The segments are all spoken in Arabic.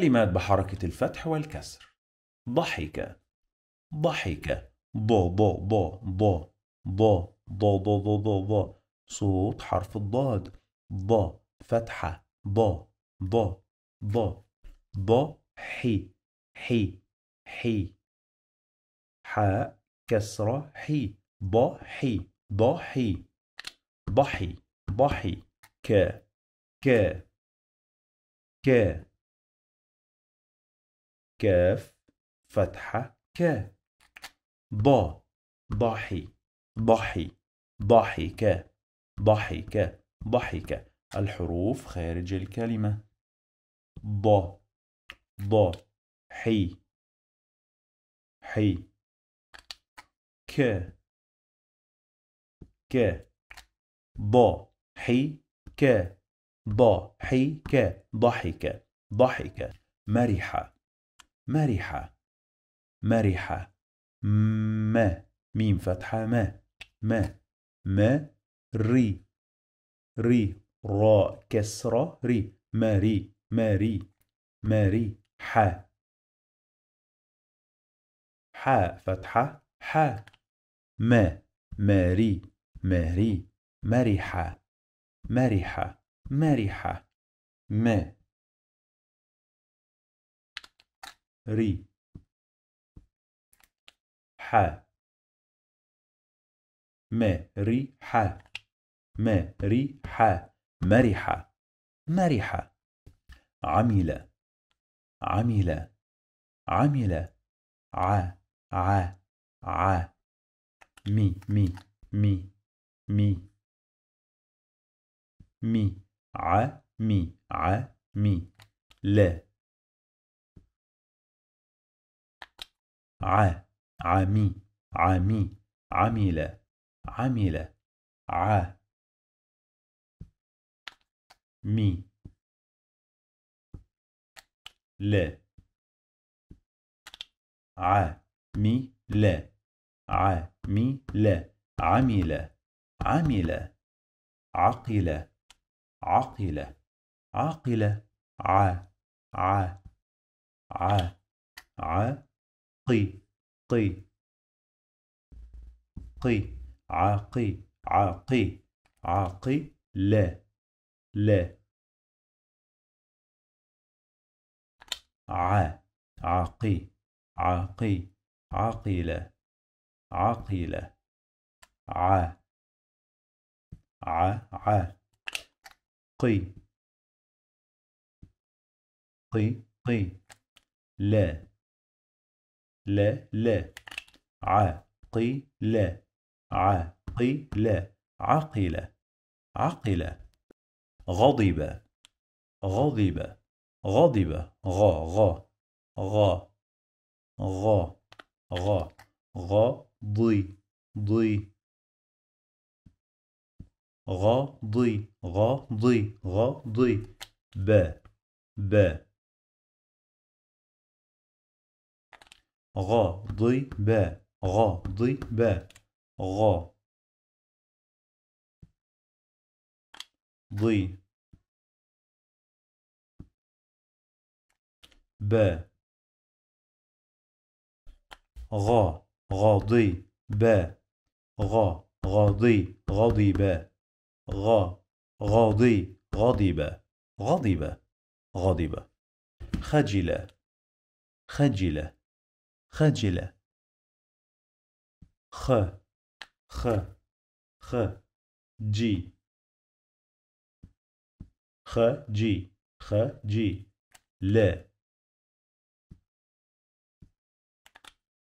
كلمات بحركة الفتح والكسر ضحك ضحك ضو ضو ضو ضو ضو ضو ضو ضو ضو ضو صوت حرف الضاد ض فتحة ض ض ض ض حي حي حي حاء كسرة حي ضحي ضحي ضحي ضحي ك ك ك كاف فتحة ك ضا ضحي ضحي ضحك ضحك ضحك الحروف خارج الكلمة ض ض حي حي ك ك ض حي ك ضحك ضحك ضحك مرحه مرحة مرحة ما ميم فتحة ما ما ما ري ري را كسرة ري ماري ماري ماري حا حا فتحة حا ما ماري ماري مرحة مرحة مرحة ما ري ح ري ح مرح مرح عمل عمل عمل ع ع ع مي مي مي مي مي ع مي ع مي لا ع عمي عمي عمل عمل ع مي ل ع مي ل ع مي ل عمل عمل عقل عقل عقل ع ع ع ع قي قي قي عاقي عاقي عاقي لا لا ع عاقي عاقي عاقلة عاقلة ع ع قي قي قي لا لا لا عقل عقل عقل عقل غضب غضب غضب غا غا غا غا غا غا ضي ضي ضي غاضي ضي ب ب غاضبة غاضبة غا ضي ب غا غاضي ب غا غاضي غضب غا غاضي غضب غضب غضب خجل خجل خجلة خ خ خ جي خ جي خ جي ل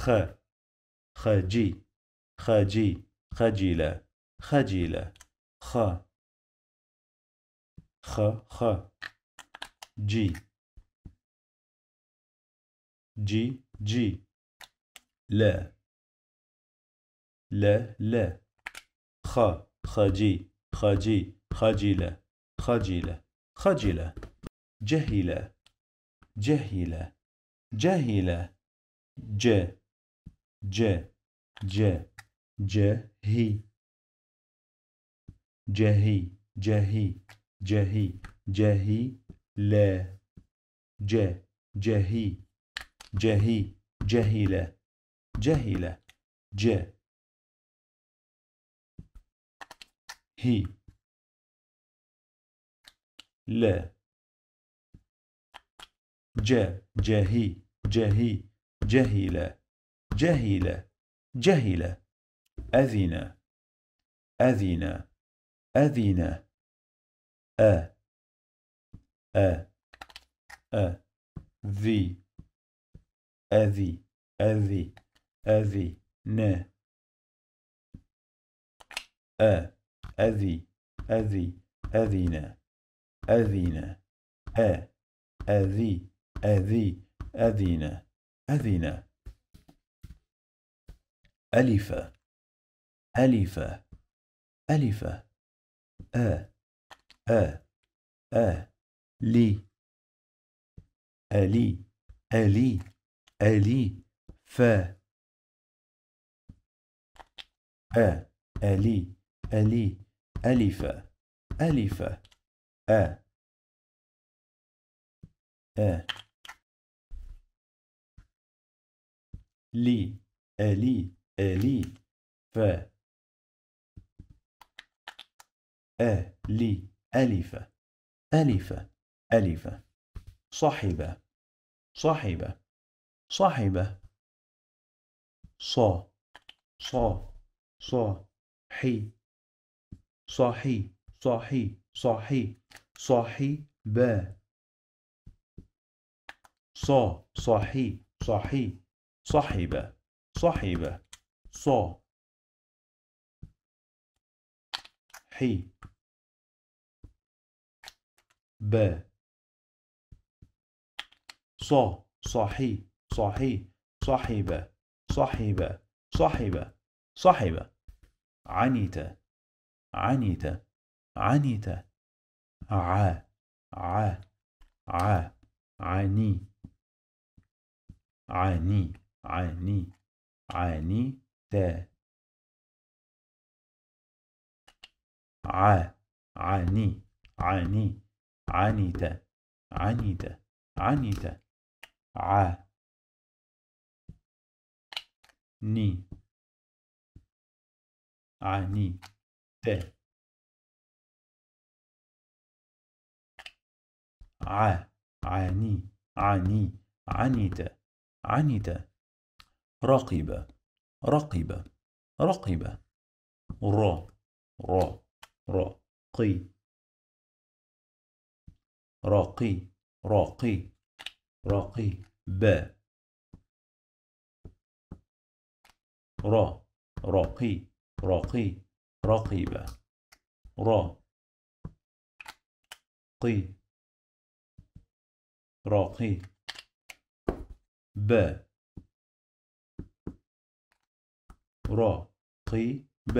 خ خ خ خجي خجلة خجلة خ خ خ جي جي جي لا لا لا خ خجي خجي خجلة خجلة خجلة جهلة جهلة جهلة ج ج ج جهي جهي جهي جهي جهي لا ج جهي جهي جهيلة جهيلة ج هي ل ج جهي جهي جهيلة جهيلة جهيلة أذن أذن أذن أ أ أ ذي أذي أذي أذي ن أ أذي أذي أذينا أذينا أ أذي أذي أذينا أذينا ألفا ألفا ألفا أ أ أ لي ألي ألي ألي فا أ ألي ألي ألف ألف أ أ لي ألي ألي ف أ لي ألف ألف ألف صاحبة صاحبة صاحبة ص ص ص حي صاحي صاحي صاحي صاحي ب ص صاحي صاحي صاحبة صاحبة ص حي ب ص صاحي صحي صحب صحب صحب صحب عنيتة عنيتة عنيتة ع ع ع عني عني عني عني تا ع عني عني عنيت عني عنيت ع ني عني آه، ت ع عني عني عنيت عنيت رقب رقب رقب ر ر ر قي راقي راقي راقي ب را راقي راقي رقيبة را قي راقي ب را قي ب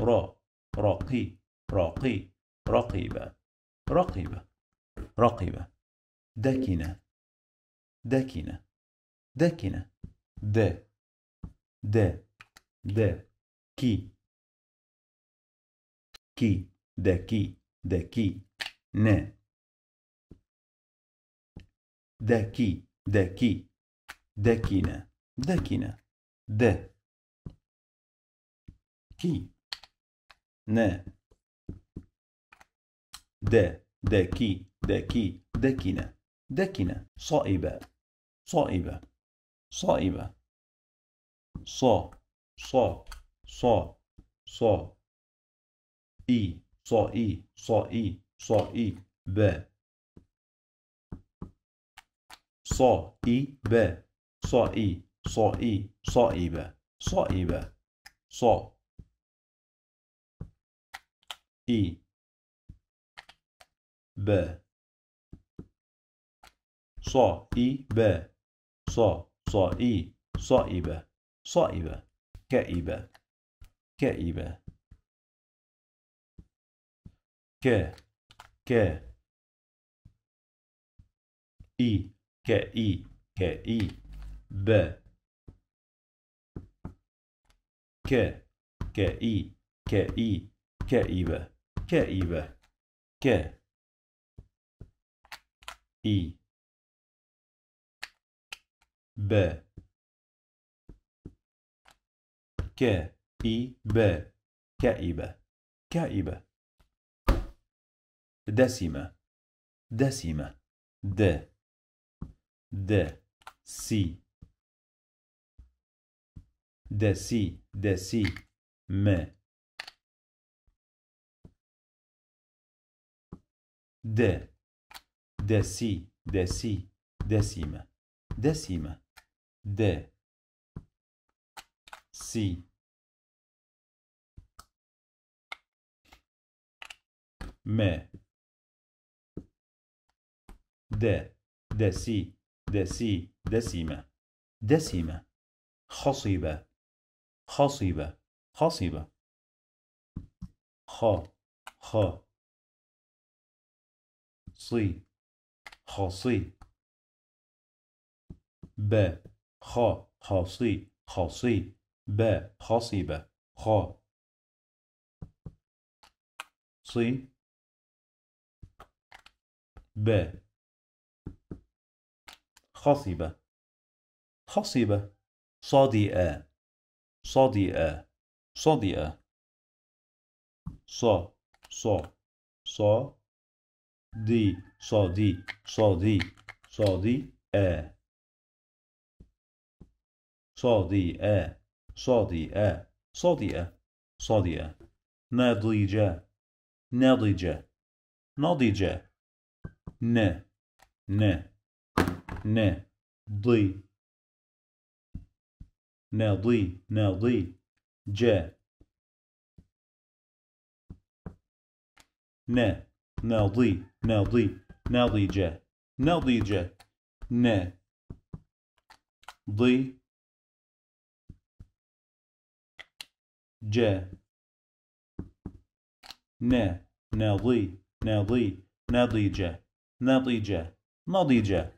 را راقي راقي رقيبة رقيبة رقيبة دكنة دكنة دكنة د د د كي كي د كي د كي ن د كي د كي د كينا د كينا د كي ن د د كي د كي د كينا د كينا صائبة صائبة صائبة saw, saw, saw, saw. E, saw E, saw E, saw E, B. Saw E, B. Saw E, saw E, saw E, B. Saw E, B. Saw. E. B. Saw E, B. Saw, saw E, saw E, B. صائبة كائبة كائبة ك ك إي كإي كإي ب ك كإي كإي كائبة كائبة ك إي ب ك إي ب كئيبة كئيبة دسمة دسمة د د سي دسي دسي م د دسي دسي دسمة دسمة د سي ما د دسي دسي دسم دسم خصيبة خصيبة خصيبة خ خ صي خاصي ب خ خاصي خاصي ب خصيبة خ ص ب خصب خصب صادئة صادئة صادئة ص ص ص د صدي صدي صدي ا صادي ا صادئة صادئة صادئة نضجة نضجة نضجة ن ن ن ضي نضي نضي ج ن نضي نضي نضجة نضجة ن ضي جا نا ناضي ناضي نضيجة نضيجة نضيجة